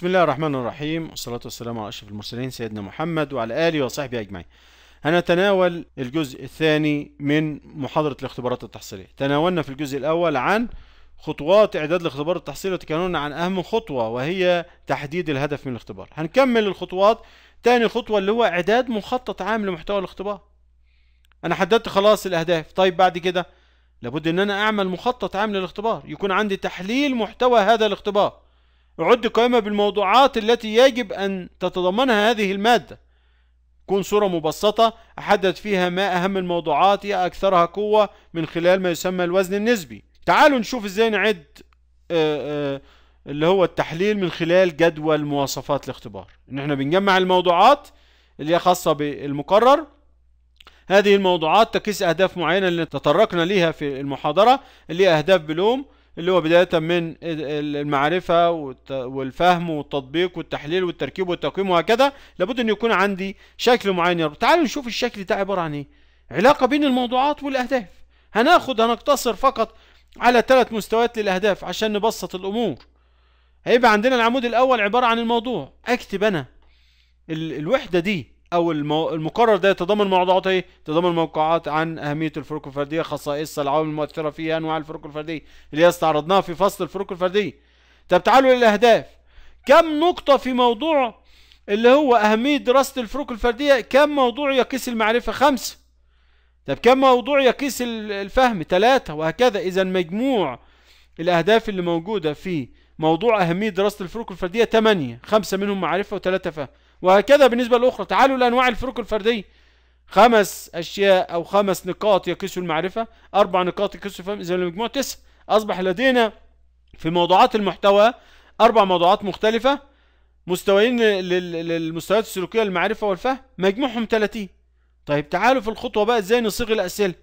بسم الله الرحمن الرحيم والصلاة والسلام على أشرف المرسلين سيدنا محمد وعلى آله وصحبه أجمعين هنتناول الجزء الثاني من محاضرة الاختبارات التحصيلية تناولنا في الجزء الأول عن خطوات إعداد الاختبار التحصيلي وتكلمنا عن أهم خطوة وهي تحديد الهدف من الاختبار هنكمل الخطوات تاني خطوة اللي هو إعداد مخطط عام لمحتوى الاختبار أنا حددت خلاص الأهداف طيب بعد كده لابد ان انا اعمل مخطط عام للاختبار يكون عندي تحليل محتوى هذا الاختبار أعد قائمة بالموضوعات التي يجب أن تتضمنها هذه المادة كون صورة مبسطة أحدد فيها ما أهم الموضوعات يا أكثرها قوة من خلال ما يسمى الوزن النسبي تعالوا نشوف إزاي نعد آه، آه، اللي هو التحليل من خلال جدول مواصفات الاختبار ان احنا بنجمع الموضوعات اللي هي خاصة بالمقرر هذه الموضوعات تقيس اهداف معينة اللي تطرقنا ليها في المحاضرة اللي هي اهداف بلوم اللي هو بداية من المعرفة والفهم والتطبيق والتحليل والتركيب والتقييم وهكذا لابد ان يكون عندي شكل معين يا رب تعالوا نشوف الشكل ده عبارة عن ايه علاقة بين الموضوعات والاهداف هناخد هنقتصر فقط على ثلاث مستويات للاهداف عشان نبسط الامور هيبقى عندنا العمود الاول عبارة عن الموضوع اكتب انا الوحدة دي او المقرر ده يتضمن موضوعات ايه يتضمن موقعات عن اهميه الفروق الفرديه خصائصها العوامل المؤثره فيها انواع الفروق الفرديه اللي استعرضناها في فصل الفروق الفرديه طب تعالوا للاهداف كم نقطه في موضوع اللي هو اهميه دراسه الفروق الفرديه كم موضوع يقيس المعرفه خمسه طب كم موضوع يقيس الفهم ثلاثه وهكذا اذا مجموع الاهداف اللي موجوده في موضوع اهميه دراسه الفروق الفرديه ثمانيه، خمسه منهم معرفه وثلاثه فهم وهكذا بالنسبة للأخرى تعالوا لأنواع الفروق الفردية خمس أشياء أو خمس نقاط يقيس المعرفة أربع نقاط يقيس الفهم إذا المجموع تسع أصبح لدينا في موضوعات المحتوى أربع موضوعات مختلفة مستويين للمستويات السلوكية المعرفة والفهم مجموعهم 30 طيب تعالوا في الخطوة بقى إزاي نصيغ الأسئلة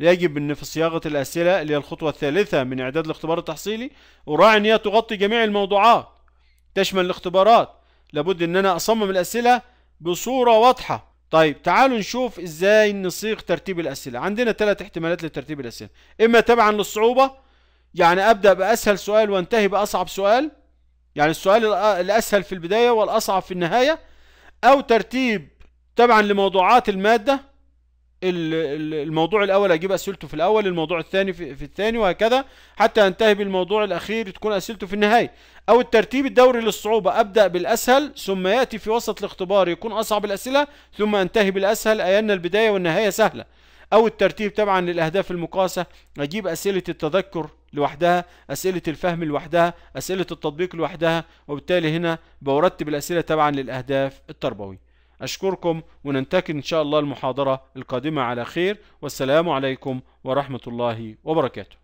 يجب أن في صياغة الأسئلة اللي هي الخطوة الثالثة من إعداد الاختبار التحصيلي أراعي أن هي تغطي جميع الموضوعات تشمل الاختبارات لابد ان انا اصمم الاسئله بصوره واضحه طيب تعالوا نشوف ازاي نصيغ ترتيب الاسئله عندنا ثلاث احتمالات لترتيب الاسئله اما تبعا للصعوبه يعني ابدا باسهل سؤال وانتهي باصعب سؤال يعني السؤال الاسهل في البدايه والاصعب في النهايه او ترتيب تبعا لموضوعات الماده الموضوع الاول اجيب اسئلته في الاول الموضوع الثاني في, الثاني وهكذا حتى انتهي بالموضوع الاخير تكون اسئلته في النهايه او الترتيب الدوري للصعوبه ابدا بالاسهل ثم ياتي في وسط الاختبار يكون اصعب الاسئله ثم انتهي بالاسهل اي ان البدايه والنهايه سهله او الترتيب طبعا للاهداف المقاسه اجيب اسئله التذكر لوحدها اسئله الفهم لوحدها اسئله التطبيق لوحدها وبالتالي هنا برتب الاسئله طبعا للاهداف التربويه أشكركم وننتقل إن شاء الله المحاضرة القادمة على خير والسلام عليكم ورحمة الله وبركاته